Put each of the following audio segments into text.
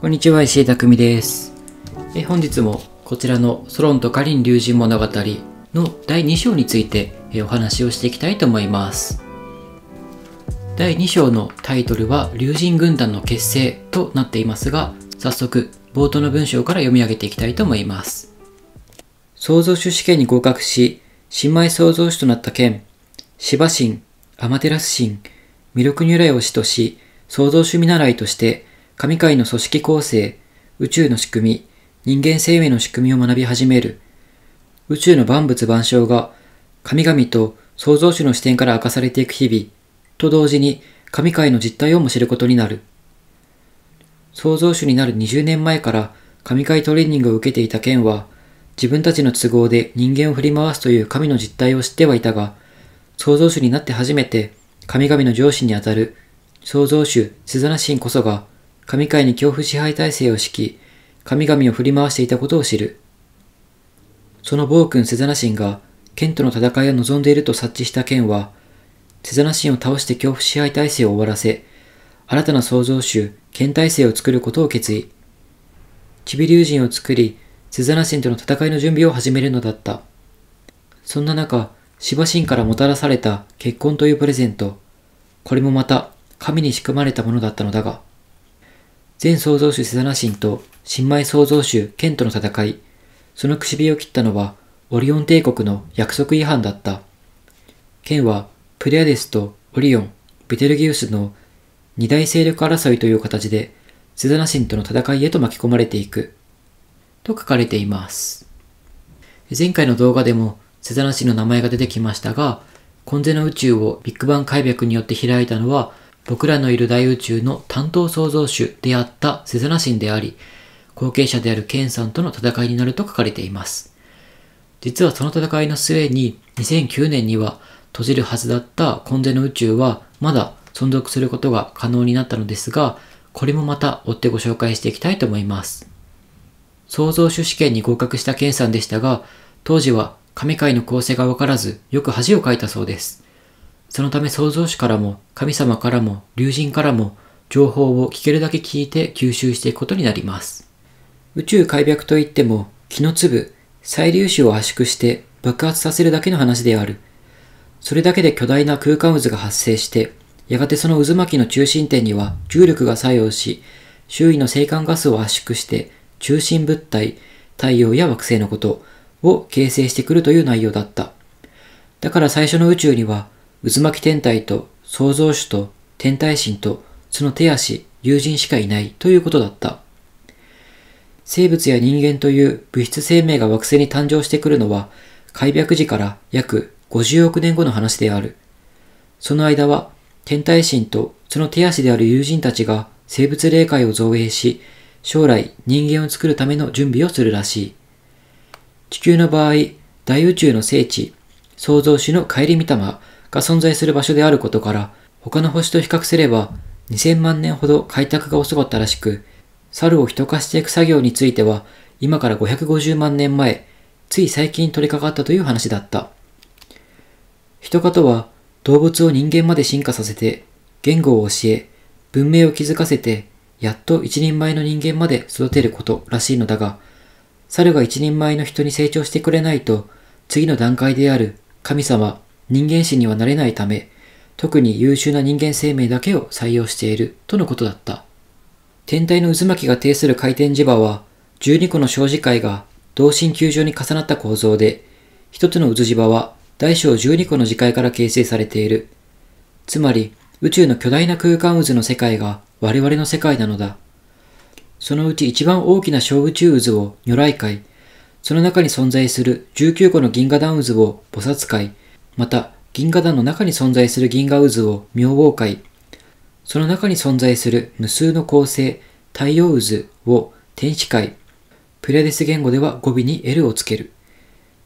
こんにちは、石井匠です。え本日もこちらのソロンとカリン竜神物語の第2章についてお話をしていきたいと思います。第2章のタイトルは龍神軍団の結成となっていますが、早速冒頭の文章から読み上げていきたいと思います。創造主試験に合格し、新米創造主となった件、芝神、アマテラス神、魅力如来を師とし、創造主見習いとして、神界の組織構成、宇宙の仕組み、人間生命の仕組みを学び始める。宇宙の万物万象が神々と創造主の視点から明かされていく日々と同時に神界の実態をも知ることになる。創造主になる20年前から神界トレーニングを受けていた件は自分たちの都合で人間を振り回すという神の実態を知ってはいたが創造主になって初めて神々の上司にあたる創造主スザナンこそが神界に恐怖支配体制を敷き、神々を振り回していたことを知る。その暴君セザナ神が、剣との戦いを望んでいると察知した剣は、セザナ神を倒して恐怖支配体制を終わらせ、新たな創造主、剣体制を作ることを決意。チビ竜神を作り、セザナ神との戦いの準備を始めるのだった。そんな中、芝神からもたらされた結婚というプレゼント。これもまた、神に仕組まれたものだったのだが。前創造主セザナ神と新米創造主ケンとの戦い、そのくしびを切ったのはオリオン帝国の約束違反だった。ケンはプレアデスとオリオン、ベテルギウスの二大勢力争いという形でセザナ神との戦いへと巻き込まれていく。と書かれています。前回の動画でもセザナ神の名前が出てきましたが、根性の宇宙をビッグバン開闢によって開いたのは僕らのいる大宇宙の担当創造主であったセザナ神であり、後継者であるケンさんとの戦いになると書かれています。実はその戦いの末に2009年には閉じるはずだった根性の宇宙はまだ存続することが可能になったのですが、これもまた追ってご紹介していきたいと思います。創造主試験に合格したケンさんでしたが、当時は神回の構成がわからずよく恥をかいたそうです。そのため創造主からも、神様からも、竜神からも、情報を聞けるだけ聞いて吸収していくことになります。宇宙開闢といっても、気の粒、再粒子を圧縮して爆発させるだけの話である。それだけで巨大な空間渦が発生して、やがてその渦巻きの中心点には重力が作用し、周囲の星間ガスを圧縮して、中心物体、太陽や惑星のことを形成してくるという内容だった。だから最初の宇宙には、渦巻き天体と創造主と天体神とその手足、友人しかいないということだった。生物や人間という物質生命が惑星に誕生してくるのは、開闢時から約50億年後の話である。その間は、天体神とその手足である友人たちが生物霊界を造営し、将来人間を作るための準備をするらしい。地球の場合、大宇宙の聖地、創造主の帰り御霊、が存在する場所であることから、他の星と比較すれば2000万年ほど開拓が遅かったらしく、猿を人化していく作業については、今から550万年前、つい最近取り掛かったという話だった。人化とは、動物を人間まで進化させて、言語を教え、文明を築かせて、やっと一人前の人間まで育てることらしいのだが、猿が一人前の人に成長してくれないと、次の段階である神様、人間史にはなれないため、特に優秀な人間生命だけを採用しているとのことだった。天体の渦巻きが呈する回転磁場は、12個の小磁界が同心球状に重なった構造で、1つの渦磁場は大小12個の磁界から形成されている。つまり、宇宙の巨大な空間渦の世界が我々の世界なのだ。そのうち一番大きな小宇宙渦を如来界、その中に存在する19個の銀河団渦を菩薩界、また、銀河団の中に存在する銀河渦を明王界、その中に存在する無数の恒星、太陽渦を天使界、プレデス言語では語尾に L をつける。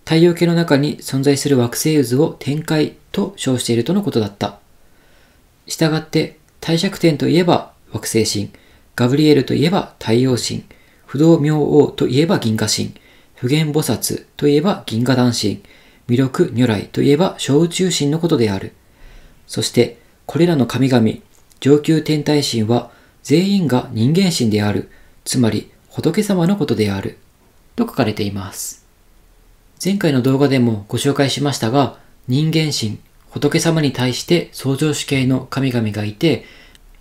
太陽系の中に存在する惑星渦を天界と称しているとのことだった。従って、大釈天といえば惑星神、ガブリエルといえば太陽神、不動明王といえば銀河神、普賢菩薩といえば銀河男神、魅力如来といえば小宇宙神のことである。そして、これらの神々、上級天体神は全員が人間神である、つまり仏様のことである、と書かれています。前回の動画でもご紹介しましたが、人間神、仏様に対して創造主系の神々がいて、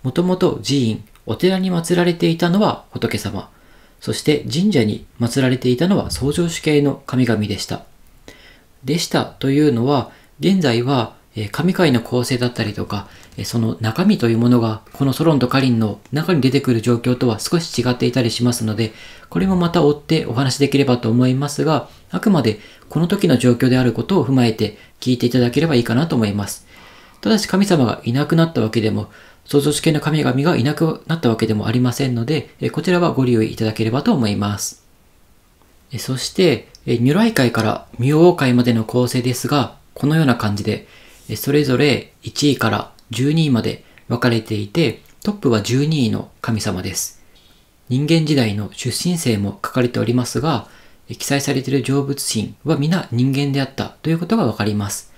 もともと寺院、お寺に祀られていたのは仏様、そして神社に祀られていたのは創造主系の神々でした。でしたというのは、現在は神回の構成だったりとか、その中身というものが、このソロンとカリンの中に出てくる状況とは少し違っていたりしますので、これもまた追ってお話しできればと思いますが、あくまでこの時の状況であることを踏まえて聞いていただければいいかなと思います。ただし神様がいなくなったわけでも、創造主権の神々がいなくなったわけでもありませんので、こちらはご留意いただければと思います。そして、如来界から明王界までの構成ですが、このような感じで、それぞれ1位から12位まで分かれていて、トップは12位の神様です。人間時代の出身性も書かれておりますが、記載されている成仏神は皆人間であったということがわかります。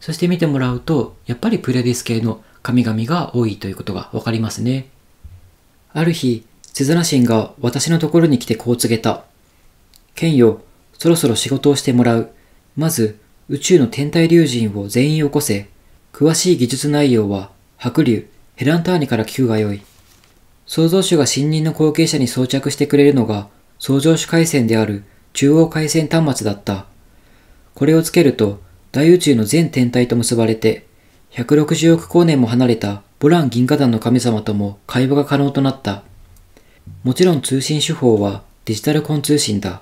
そして見てもらうと、やっぱりプレディス系の神々が多いということがわかりますね。ある日、セズナ神が私のところに来てこう告げた。ケンよ、そろそろ仕事をしてもらう。まず、宇宙の天体竜人を全員起こせ。詳しい技術内容は、白竜、ヘランターニから聞くがよい。創造主が新任の後継者に装着してくれるのが、創造主回線である中央回線端末だった。これをつけると、大宇宙の全天体と結ばれて、160億光年も離れたボラン銀河団の神様とも会話が可能となった。もちろん通信手法はデジタルコン通信だ。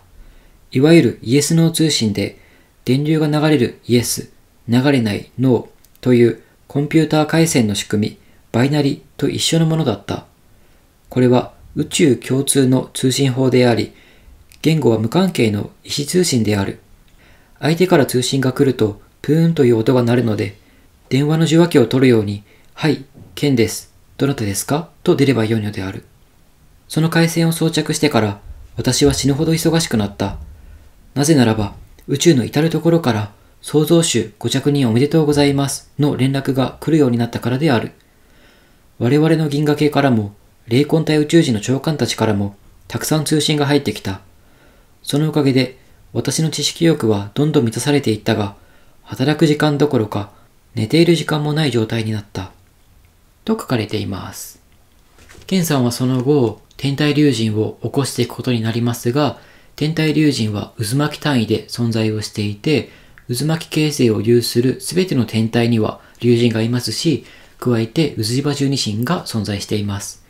いわゆるイエス・ノー通信で、電流が流れるイエス、流れないノーというコンピューター回線の仕組み、バイナリと一緒のものだった。これは宇宙共通の通信法であり、言語は無関係の意思通信である。相手から通信が来ると、プーンという音が鳴るので、電話の受話器を取るように、はい、剣です。どなたですかと出ればよいのである。その回線を装着してから、私は死ぬほど忙しくなった。なぜならば、宇宙の至るところから、創造主ご着任おめでとうございますの連絡が来るようになったからである。我々の銀河系からも、霊魂体宇宙人の長官たちからも、たくさん通信が入ってきた。そのおかげで、私の知識欲はどんどん満たされていったが、働く時間どころか、寝ている時間もない状態になった。と書かれています。ケンさんはその後、天体竜神を起こしていくことになりますが、天体竜神は渦巻き単位で存在をしていて、渦巻き形成を有する全ての天体には竜神がいますし、加えて渦場十二神が存在しています。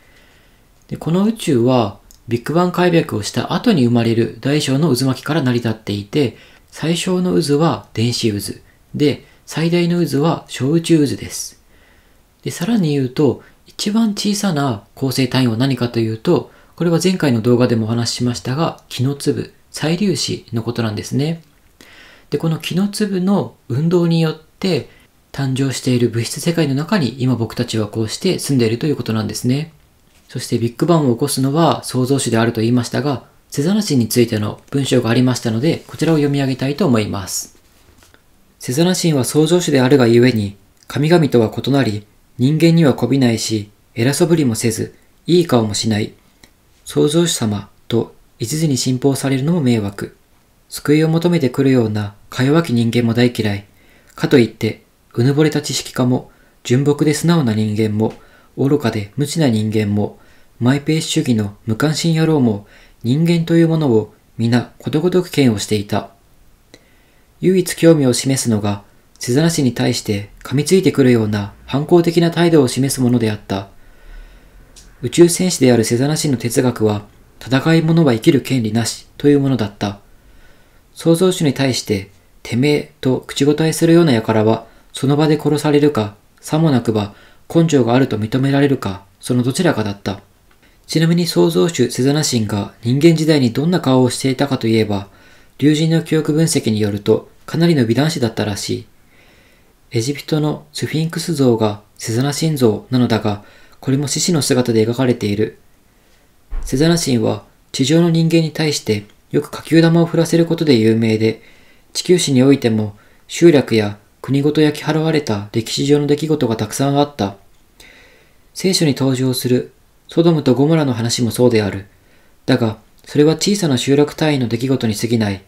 でこの宇宙はビッグバン開闢をした後に生まれる大小の渦巻きから成り立っていて、最小の渦は電子渦で、最大の渦は小宇宙渦です。でさらに言うと、一番小さな構成単位は何かというと、これは前回の動画でもお話ししましたが、気の粒、細粒子のことなんですね。で、この気の粒の運動によって誕生している物質世界の中に今僕たちはこうして住んでいるということなんですね。そしてビッグバンを起こすのは創造主であると言いましたが、セザナ神についての文章がありましたので、こちらを読み上げたいと思います。セザナ神は創造主であるがゆえに、神々とは異なり、人間には媚びないし、偉そぶりもせず、いい顔もしない。創造主様と一途に信奉されるのも迷惑。救いを求めてくるようなか弱き人間も大嫌い。かといって、うぬぼれた知識家も、純朴で素直な人間も、愚かで無知な人間も、マイペース主義の無関心野郎も、人間というものを皆ことごとく嫌悪していた。唯一興味を示すのが、せざなしに対して噛みついてくるような反抗的な態度を示すものであった。宇宙戦士であるセザナ氏の哲学は、戦い者は生きる権利なしというものだった。創造主に対して、てめえと口答えするような輩は、その場で殺されるか、さもなくば根性があると認められるか、そのどちらかだった。ちなみに創造主セザナ神が人間時代にどんな顔をしていたかといえば、竜神の記憶分析によるとかなりの美男子だったらしい。エジプトのスフィンクス像がセザナ神像なのだが、これも獅子の姿で描かれている。セザナシンは地上の人間に対してよく火球玉を振らせることで有名で、地球史においても集落や国ごと焼き払われた歴史上の出来事がたくさんあった。聖書に登場するソドムとゴモラの話もそうである。だが、それは小さな集落単位の出来事に過ぎない。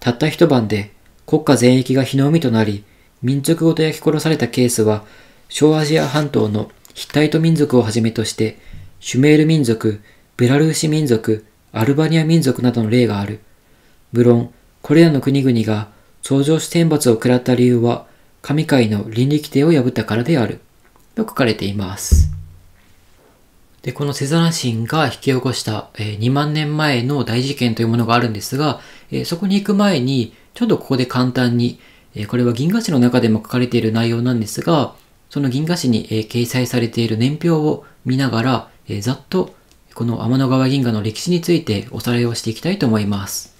たった一晩で国家全域が火の海となり、民族ごと焼き殺されたケースは、小アジア半島のヒッタイト民族をはじめとして、シュメール民族、ベラルーシ民族、アルバニア民族などの例がある。無論、これらの国々が創上主天罰を食らった理由は、神界の倫理規定を破ったからである。と書かれています。で、このセザナ神が引き起こした、えー、2万年前の大事件というものがあるんですが、えー、そこに行く前に、ちょっとここで簡単に、えー、これは銀河史の中でも書かれている内容なんですが、その銀河誌に、えー、掲載されている年表を見ながら、えー、ざっとこの天の川銀河の歴史についておさらいをしていきたいと思います。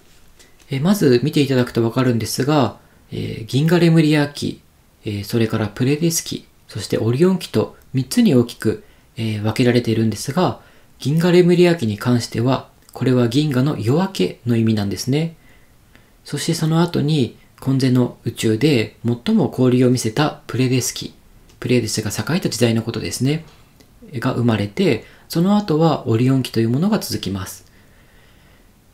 えー、まず見ていただくとわかるんですが、え銀河レムリア紀、えそれからプレディス期、そしてオリオン期と3つに大きく、え分けられているんですが、銀河レムリア紀に関しては、これは銀河の夜明けの意味なんですね。そしてその後に、今世の宇宙で最も氷を見せたプレデス期プレデスが栄えた時代のことですね、が生まれて、その後はオリオン期というものが続きます。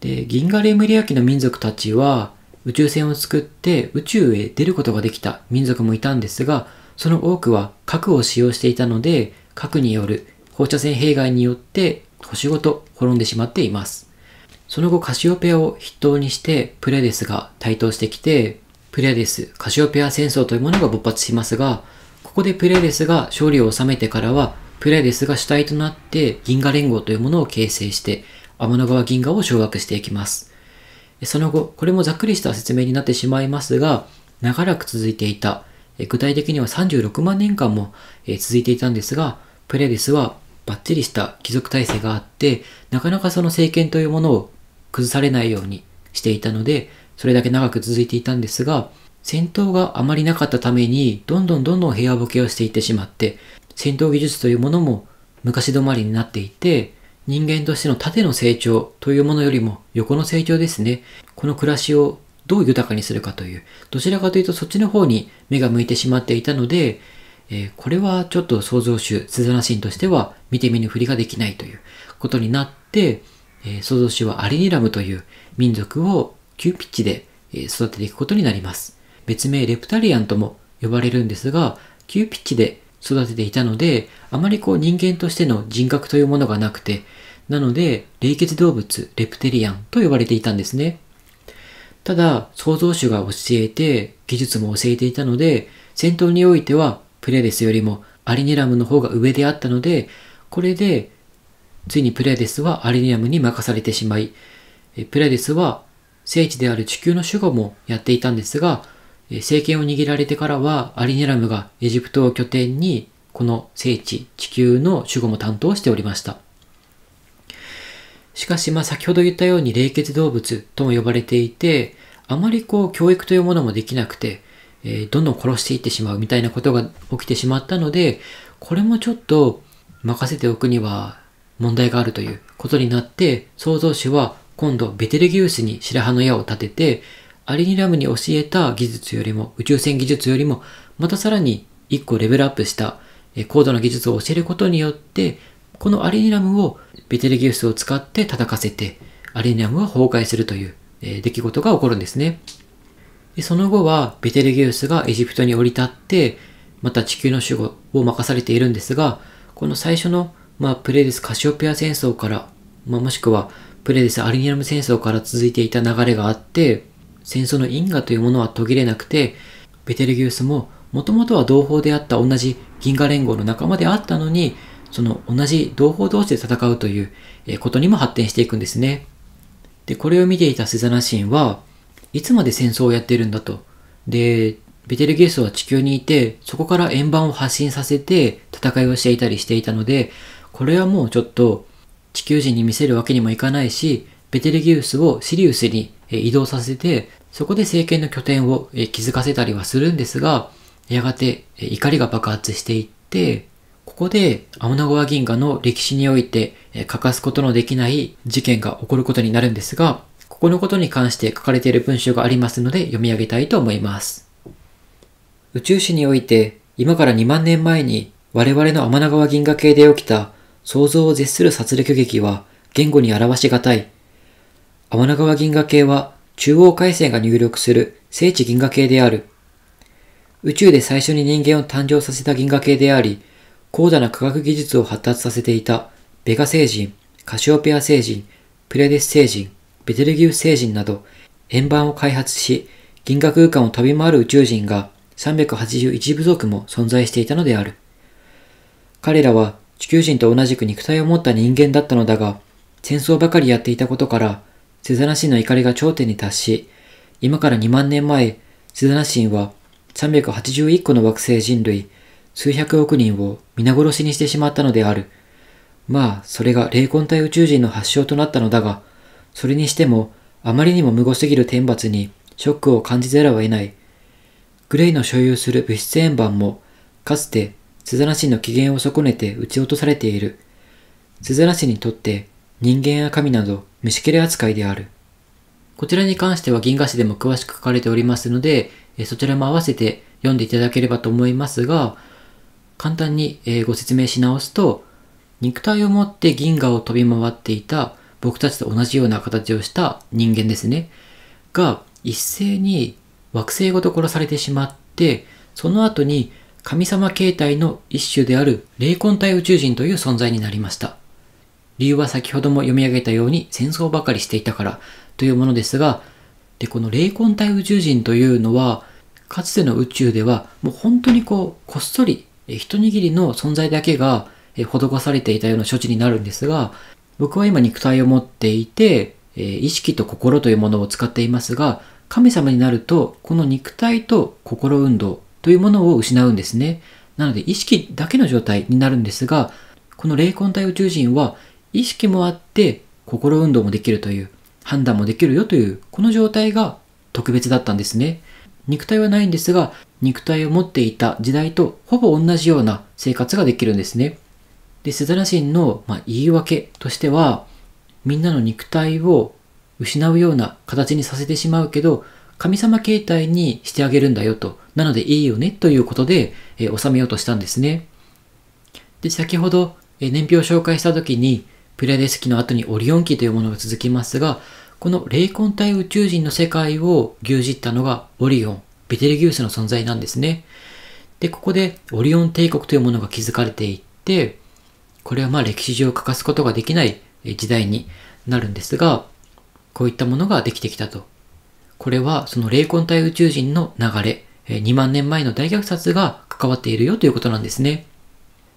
で銀河レムリア紀の民族たちは宇宙船を作って宇宙へ出ることができた民族もいたんですが、その多くは核を使用していたので、核による放射線弊害によって星ごと滅んでしまっています。その後カシオペアを筆頭にしてプレデスが台頭してきて、プレデス、カシオペア戦争というものが勃発しますが、ここでプレデスが勝利を収めてからは、プレデスが主体となって銀河連合というものを形成して、天の川銀河を掌握していきます。その後、これもざっくりした説明になってしまいますが、長らく続いていた、具体的には36万年間も続いていたんですが、プレデスはバッチリした貴族体制があって、なかなかその政権というものを崩されないようにしていたので、それだけ長く続いていたんですが、戦闘があまりなかったために、どんどんどんどん平和ボケをしていってしまって、戦闘技術というものも昔止まりになっていて、人間としての縦の成長というものよりも横の成長ですね。この暮らしをどう豊かにするかという、どちらかというとそっちの方に目が向いてしまっていたので、えー、これはちょっと創造主、スザナシンとしては見て見ぬふりができないということになって、えー、創造主はアリニラムという民族を急ピッチで育てていくことになります。別名レプタリアンとも呼ばれるんですが、急ピッチで育てていたので、あまりこう人間としての人格というものがなくて、なので、冷血動物、レプテリアンと呼ばれていたんですね。ただ、創造主が教えて、技術も教えていたので、戦闘においてはプレデスよりもアリネラムの方が上であったので、これで、ついにプレデスはアリネラムに任されてしまい、プレデスは聖地である地球の守護もやっていたんですが、政権を握られてからはアリネラムがエジプトを拠点にこの聖地地球の守護も担当しておりましたしかしまあ先ほど言ったように冷血動物とも呼ばれていてあまりこう教育というものもできなくて、えー、どんどん殺していってしまうみたいなことが起きてしまったのでこれもちょっと任せておくには問題があるということになって創造主は今度ベテルギウスに白羽の矢を立ててアリニラムに教えた技術よりも、宇宙船技術よりも、またさらに一個レベルアップした高度な技術を教えることによって、このアリニラムをベテルギウスを使って叩かせて、アリニラムは崩壊するという出来事が起こるんですね。その後はベテルギウスがエジプトに降り立って、また地球の守護を任されているんですが、この最初の、まあ、プレデスカシオペア戦争から、まあ、もしくはプレデスアリニラム戦争から続いていた流れがあって、戦争の因果というものは途切れなくて、ベテルギウスももともとは同胞であった同じ銀河連合の仲間であったのに、その同じ同胞同士で戦うということにも発展していくんですね。で、これを見ていたセザナシンは、いつまで戦争をやってるんだと。で、ベテルギウスは地球にいて、そこから円盤を発信させて戦いをしていたりしていたので、これはもうちょっと地球人に見せるわけにもいかないし、ベテルギウスをシリウスに移動させて、そこで政権の拠点を築かせたりはするんですが、やがて怒りが爆発していって、ここで天の川銀河の歴史において欠かすことのできない事件が起こることになるんですが、ここのことに関して書かれている文章がありますので読み上げたいと思います。宇宙史において今から2万年前に我々の天の川銀河系で起きた想像を絶する殺戮劇は言語に表しがたい天の川銀河系は中央回線が入力する聖地銀河系である。宇宙で最初に人間を誕生させた銀河系であり、高度な科学技術を発達させていたベガ星人、カシオペア星人、プレデス星人、ベテルギウス星人など円盤を開発し、銀河空間を飛び回る宇宙人が381部族も存在していたのである。彼らは地球人と同じく肉体を持った人間だったのだが、戦争ばかりやっていたことから、セザナ神の怒りが頂点に達し、今から2万年前、セザナ神は381個の惑星人類、数百億人を皆殺しにしてしまったのである。まあ、それが霊魂体宇宙人の発祥となったのだが、それにしても、あまりにも無謀すぎる天罰にショックを感じざるを得ない。グレイの所有する物質円盤も、かつて、セザナ神の機嫌を損ねて撃ち落とされている。セザナ神にとって、人間や神など虫けれ扱いである。こちらに関しては銀河史でも詳しく書かれておりますので、そちらも合わせて読んでいただければと思いますが、簡単にご説明し直すと、肉体を持って銀河を飛び回っていた僕たちと同じような形をした人間ですね、が一斉に惑星ごと殺されてしまって、その後に神様形態の一種である霊魂体宇宙人という存在になりました。理由は先ほども読み上げたように戦争ばかりしていたからというものですが、で、この霊魂体宇宙人というのは、かつての宇宙ではもう本当にこう、こっそり一握りの存在だけが施されていたような処置になるんですが、僕は今肉体を持っていて、意識と心というものを使っていますが、神様になると、この肉体と心運動というものを失うんですね。なので意識だけの状態になるんですが、この霊魂体宇宙人は意識もあって心運動もできるという判断もできるよというこの状態が特別だったんですね肉体はないんですが肉体を持っていた時代とほぼ同じような生活ができるんですねでスザラシンの、ま言い訳としてはみんなの肉体を失うような形にさせてしまうけど神様形態にしてあげるんだよとなのでいいよねということで、え収めようとしたんですねで先ほど、え年表を紹介した時にプレデス期の後にオリオン期というものが続きますが、この霊魂体宇宙人の世界を牛耳ったのがオリオン、ベテルギウスの存在なんですね。で、ここでオリオン帝国というものが築かれていって、これはまあ歴史上欠かすことができない時代になるんですが、こういったものができてきたと。これはその霊魂体宇宙人の流れ、2万年前の大虐殺が関わっているよということなんですね。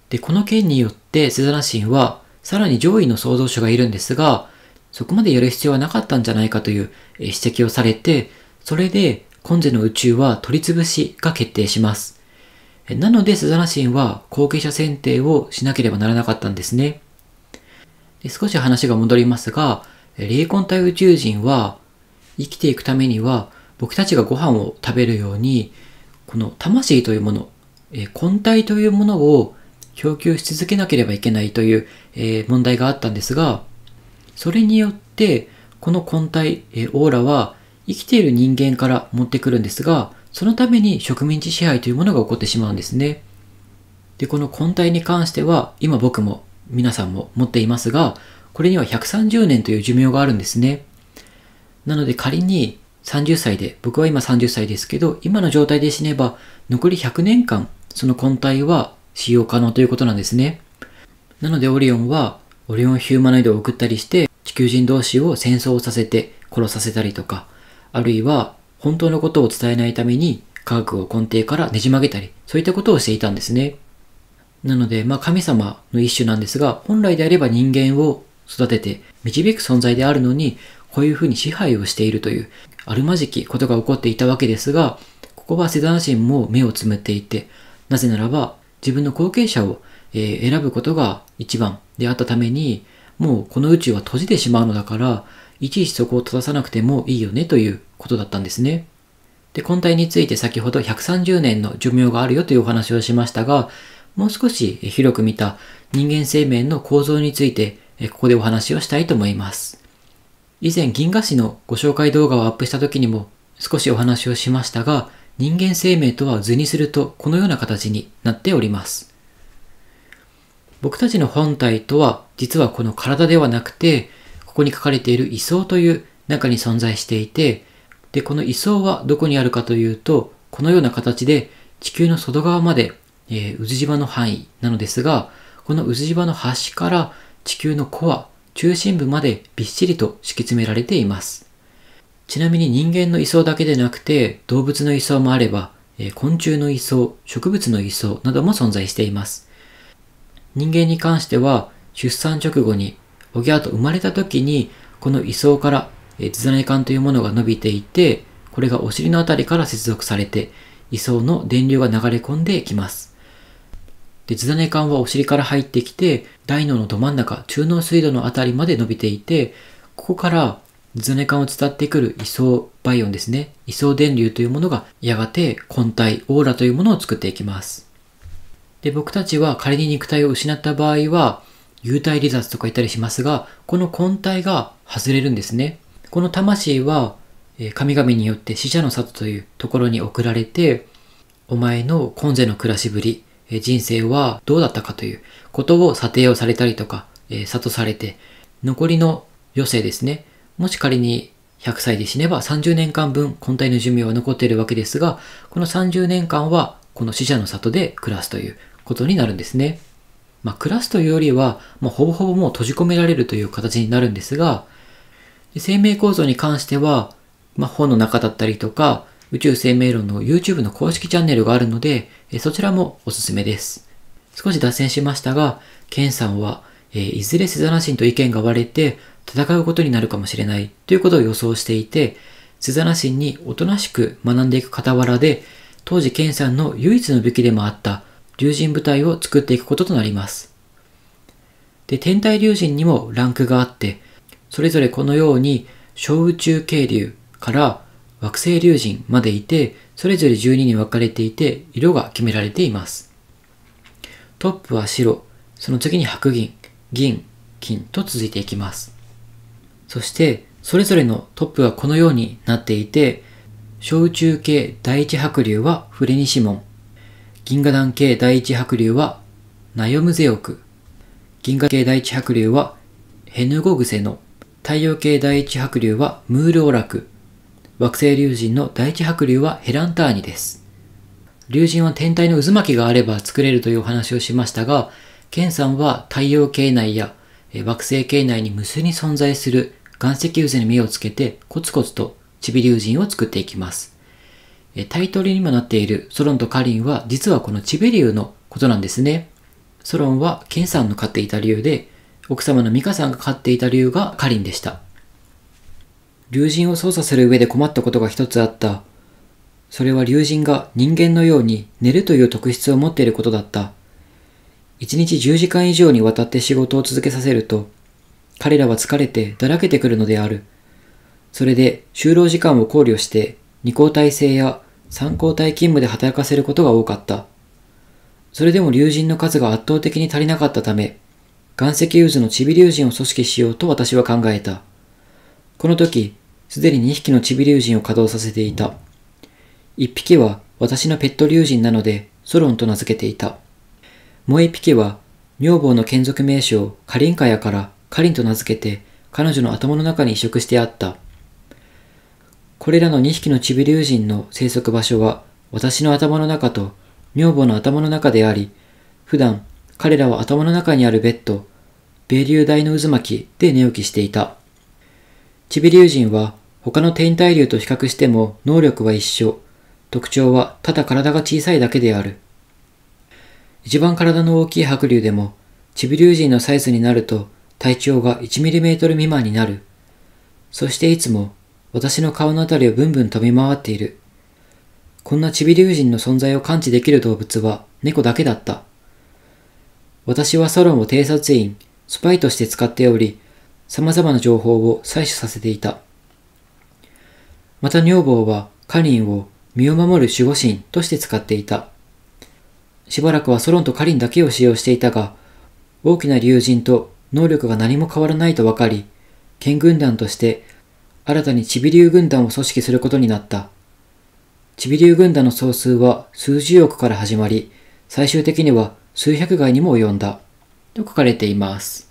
で、この件によってセザナ神はさらに上位の創造主がいるんですが、そこまでやる必要はなかったんじゃないかという指摘をされて、それで今世の宇宙は取り潰しが決定します。なのでスザナシンは後継者選定をしなければならなかったんですね。で少し話が戻りますが、霊魂体宇宙人は生きていくためには僕たちがご飯を食べるように、この魂というもの、魂体というものを供給し続けなければいけないという、えー、問題があったんですが、それによって、この根体、えー、オーラは生きている人間から持ってくるんですが、そのために植民地支配というものが起こってしまうんですね。で、この根体に関しては、今僕も皆さんも持っていますが、これには130年という寿命があるんですね。なので仮に30歳で、僕は今30歳ですけど、今の状態で死ねば、残り100年間、その根体は使用可能ということなんですね。なのでオリオンは、オリオンヒューマノイドを送ったりして、地球人同士を戦争させて殺させたりとか、あるいは本当のことを伝えないために科学を根底からねじ曲げたり、そういったことをしていたんですね。なので、まあ神様の一種なんですが、本来であれば人間を育てて導く存在であるのに、こういうふうに支配をしているという、あるまじきことが起こっていたわけですが、ここはセダン神も目をつむっていて、なぜならば自分の後継者を、え選ぶことが一番であったために、もうこの宇宙は閉じてしまうのだから、いちいちそこを閉ざさなくてもいいよねということだったんですね。で、根体について先ほど130年の寿命があるよというお話をしましたが、もう少し広く見た人間生命の構造について、ここでお話をしたいと思います。以前銀河誌のご紹介動画をアップした時にも少しお話をしましたが、人間生命とは図にするとこのような形になっております。僕たちの本体とは実はこの体ではなくて、ここに書かれている位相という中に存在していて、で、この位相はどこにあるかというと、このような形で地球の外側まで、えー、渦島の範囲なのですが、この渦島の端から地球のコア、中心部までびっしりと敷き詰められています。ちなみに人間の位相だけでなくて、動物の位相もあれば、昆虫の位相、植物の位相なども存在しています。人間に関しては、出産直後に、おぎゃーと生まれた時に、この位相から図座内管というものが伸びていて、これがお尻のあたりから接続されて、位相の電流が流れ込んできます。で、図座内管はお尻から入ってきて、大脳のど真ん中、中脳水道のあたりまで伸びていて、ここからズネ感を伝ってくる位相バイオンですね。位相電流というものがやがて根体、オーラというものを作っていきます。で、僕たちは仮に肉体を失った場合は、幽体離脱とか言ったりしますが、この根体が外れるんですね。この魂は、神々によって死者の里というところに送られて、お前の今世の暮らしぶり、人生はどうだったかということを査定をされたりとか、諭されて、残りの余生ですね、もし仮に100歳で死ねば30年間分根体の寿命は残っているわけですが、この30年間はこの死者の里で暮らすということになるんですね。まあ、暮らすというよりは、まうほぼほぼもう閉じ込められるという形になるんですが、生命構造に関しては、まあ、本の中だったりとか、宇宙生命論の YouTube の公式チャンネルがあるので、そちらもおすすめです。少し脱線しましたが、ケンさんは、えいずれセザナシンと意見が割れて、戦うことになるかもしれないということを予想していて、スザナンにおとなしく学んでいく傍らで、当時健さんの唯一の武器でもあった竜神部隊を作っていくこととなります。で、天体竜神にもランクがあって、それぞれこのように小宇宙渓流から惑星竜神までいて、それぞれ12に分かれていて、色が決められています。トップは白、その次に白銀、銀、金と続いていきます。そしてそれぞれのトップはこのようになっていて小宇宙系第一白竜はフレニシモン銀河団系第一白竜はナヨムゼオク銀河系第一白竜はヘヌゴグセノ太陽系第一白竜はムールオラク惑星竜神の第一白竜はヘランターニです竜神は天体の渦巻きがあれば作れるというお話をしましたがケンさんは太陽系内や惑星系内に無数に存在する岩石渦に目をつけてコツコツとチビ竜神を作っていきます。タイトルにもなっているソロンとカリンは実はこのチビ竜のことなんですね。ソロンはケンさんの飼っていた竜で、奥様のミカさんが飼っていた竜がカリンでした。竜神を操作する上で困ったことが一つあった。それは竜神が人間のように寝るという特質を持っていることだった。一日10時間以上にわたって仕事を続けさせると、彼らは疲れてだらけてくるのである。それで就労時間を考慮して二交代制や3交代勤務で働かせることが多かった。それでも竜神の数が圧倒的に足りなかったため、岩石渦のチビ竜人を組織しようと私は考えた。この時、すでに2匹のチビ竜人を稼働させていた。1匹は私のペット竜人なので、ソロンと名付けていた。もう1匹は、女房の眷属名称、カリンカヤからカリンと名付けて彼女の頭の中に移植してあった。これらの2匹のチビ竜人の生息場所は私の頭の中と女房の頭の中であり、普段彼らは頭の中にあるベッド、米流大の渦巻きで寝起きしていた。チビ竜人は他の天体竜と比較しても能力は一緒。特徴はただ体が小さいだけである。一番体の大きい白竜でも、チビ竜人のサイズになると体長が 1mm 未満になる。そしていつも私の顔のあたりをブンブン飛び回っている。こんなチビ竜人の存在を感知できる動物は猫だけだった。私はソロンを偵察員、スパイとして使っており、様々な情報を採取させていた。また女房はカリンを身を守る守護神として使っていた。しばらくはソロンとカリンだけを使用していたが、大きな竜人と能力が何も変わらないと分かり、県軍団として新たにチビリュー軍団を組織することになった。チビリュー軍団の総数は数十億から始まり、最終的には数百外にも及んだ。と書かれています。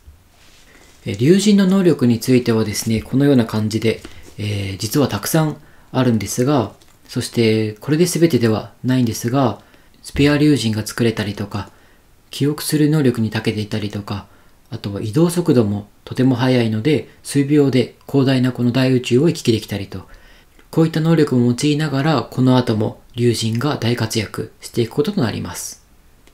竜神の能力についてはですね、このような感じで、えー、実はたくさんあるんですが、そしてこれで全てではないんですが、スペア竜神が作れたりとか、記憶する能力に長けていたりとか、あとは移動速度もとても速いので、数秒で広大なこの大宇宙を行き来できたりと、こういった能力を用いながら、この後も竜神が大活躍していくこととなります。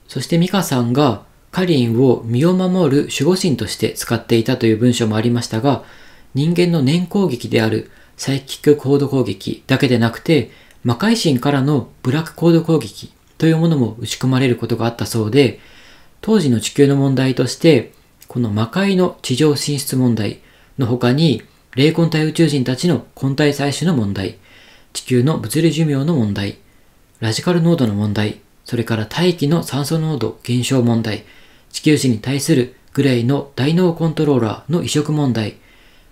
そしてミカさんが、カリンを身を守る守護神として使っていたという文章もありましたが、人間の念攻撃であるサイキックコード攻撃だけでなくて、魔界神からのブラックコード攻撃というものも打ち込まれることがあったそうで、当時の地球の問題として、この魔界の地上進出問題の他に、霊魂体宇宙人たちの根体採取の問題、地球の物理寿命の問題、ラジカル濃度の問題、それから大気の酸素濃度減少問題、地球史に対するグレイの大脳コントローラーの移植問題、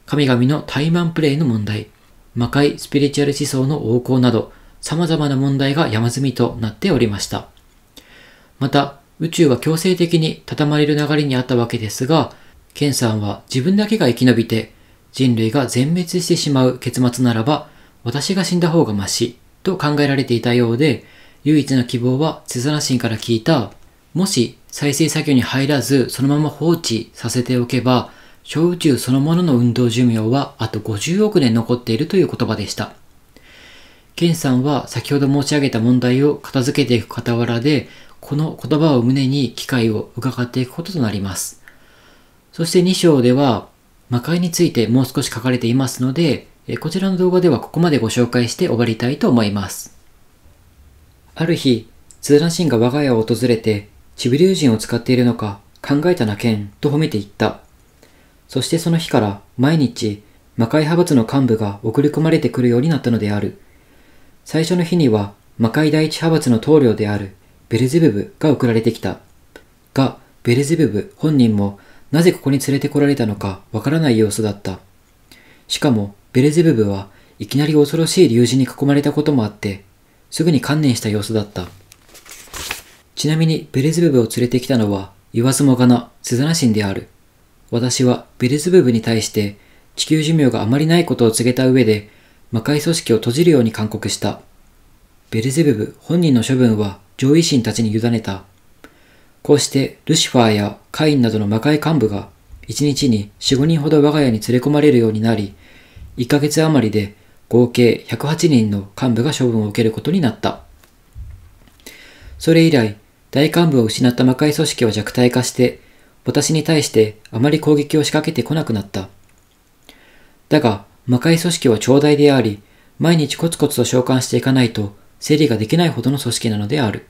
神々の怠慢プレイの問題、魔界スピリチュアル思想の横行など、様々な問題が山積みとなっておりました。また、宇宙は強制的に畳まれる流れにあったわけですが、ケンさんは自分だけが生き延びて、人類が全滅してしまう結末ならば、私が死んだ方がましと考えられていたようで、唯一の希望はセザナシンから聞いた、もし再生作業に入らずそのまま放置させておけば、小宇宙そのものの運動寿命はあと50億年残っているという言葉でした。ケンさんは先ほど申し上げた問題を片付けていく傍らで、この言葉を胸に機会を伺っていくこととなります。そして2章では、魔界についてもう少し書かれていますので、こちらの動画ではここまでご紹介して終わりたいと思います。ある日、ツーラシンが我が家を訪れて、チビ竜ンを使っているのか考えたなけんと褒めていった。そしてその日から毎日、魔界派閥の幹部が送り込まれてくるようになったのである。最初の日には魔界第一派閥の棟梁であるベルゼブブが送られてきた。が、ベルゼブブ本人もなぜここに連れてこられたのかわからない様子だった。しかも、ベルゼブブはいきなり恐ろしい竜神に囲まれたこともあって、すぐに観念した様子だった。ちなみに、ベルズブブを連れてきたのは、言わずもがな、スザナ神である。私は、ベルズブブに対して、地球寿命があまりないことを告げた上で、魔界組織を閉じるように勧告した。ベルゼブブ本人の処分は上位神たちに委ねた。こうしてルシファーやカインなどの魔界幹部が1日に4、5人ほど我が家に連れ込まれるようになり、1ヶ月余りで合計108人の幹部が処分を受けることになった。それ以来、大幹部を失った魔界組織は弱体化して、私に対してあまり攻撃を仕掛けてこなくなった。だが、魔界組織は長大であり、毎日コツコツと召喚していかないと、整理ができないほどの組織なのである。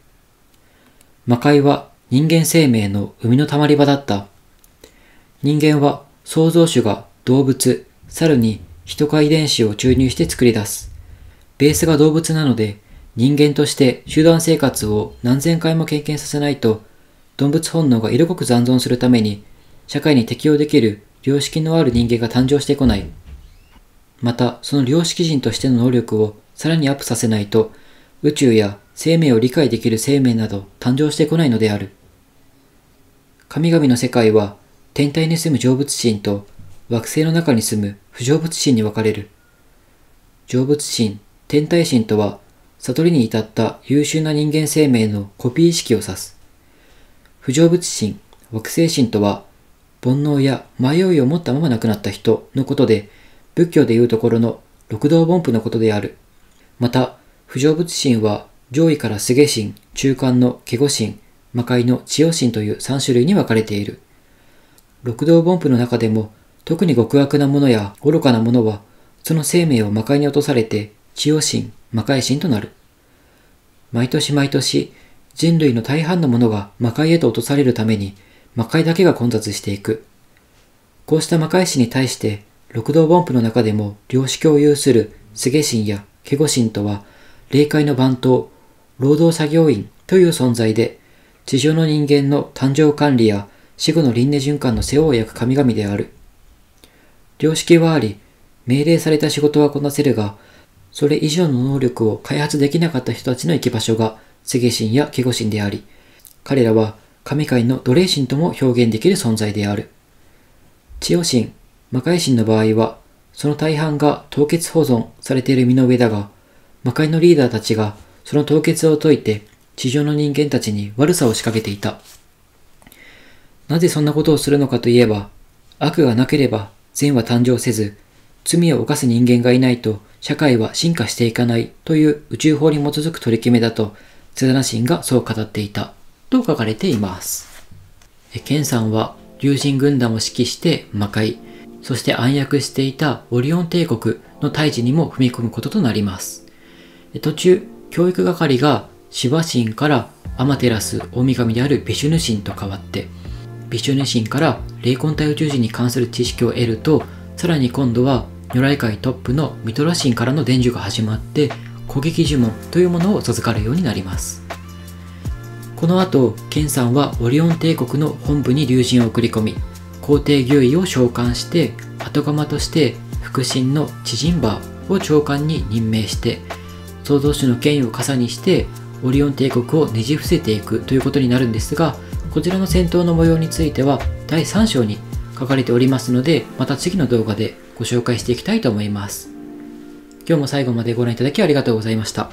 魔界は人間生命の生みのたまり場だった。人間は創造主が動物、猿に人化遺伝子を注入して作り出す。ベースが動物なので、人間として集団生活を何千回も経験させないと、動物本能が色濃く残存するために、社会に適応できる良識のある人間が誕生してこない。また、その良識人としての能力をさらにアップさせないと、宇宙や生命を理解できる生命など誕生してこないのである。神々の世界は天体に住む成仏心と惑星の中に住む不成仏心に分かれる。成仏心、天体心とは悟りに至った優秀な人間生命のコピー意識を指す。不成仏心、惑星心とは煩悩や迷いを持ったまま亡くなった人のことで、仏教でいうところの六道凡夫のことである。また、不成物心は上位から菅心、中間の下語心、魔界の千代心という3種類に分かれている。六道凡夫の中でも特に極悪なものや愚かなものはその生命を魔界に落とされて千代心、魔界心となる。毎年毎年人類の大半のものが魔界へと落とされるために魔界だけが混雑していく。こうした魔界心に対して六道凡夫の中でも量子共有する菅心や下語心とは霊界の番頭、労働作業員という存在で、地上の人間の誕生管理や死後の輪廻循環の世話を焼く神々である。良識はあり、命令された仕事はこなせるが、それ以上の能力を開発できなかった人たちの行き場所が、世下神や鬼護神であり、彼らは神界の奴隷神とも表現できる存在である。千代神、魔界神の場合は、その大半が凍結保存されている身の上だが、魔界のリーダーたちがその凍結を解いて地上の人間たちに悪さを仕掛けていた。なぜそんなことをするのかといえば、悪がなければ善は誕生せず、罪を犯す人間がいないと社会は進化していかないという宇宙法に基づく取り決めだと、津田信がそう語っていたと書かれています。ケンさんは竜神軍団を指揮して魔界、そして暗躍していたオリオン帝国の退治にも踏み込むこととなります。途中、教育係が芝神からアマテラス大神であるビシュヌ神と変わって、ビシュヌ神から霊魂体宇宙人に関する知識を得ると、さらに今度は如来界トップのミトラ神からの伝授が始まって、攻撃呪文というものを授かるようになります。この後、ケンさんはオリオン帝国の本部に龍神を送り込み、皇帝牛意を召喚して、後釜として腹心の知人バーを長官に任命して、創造主の権威を傘にしてオリオン帝国をねじ伏せていくということになるんですがこちらの戦闘の模様については第3章に書かれておりますのでまた次の動画でご紹介していきたいと思います今日も最後までご覧いただきありがとうございました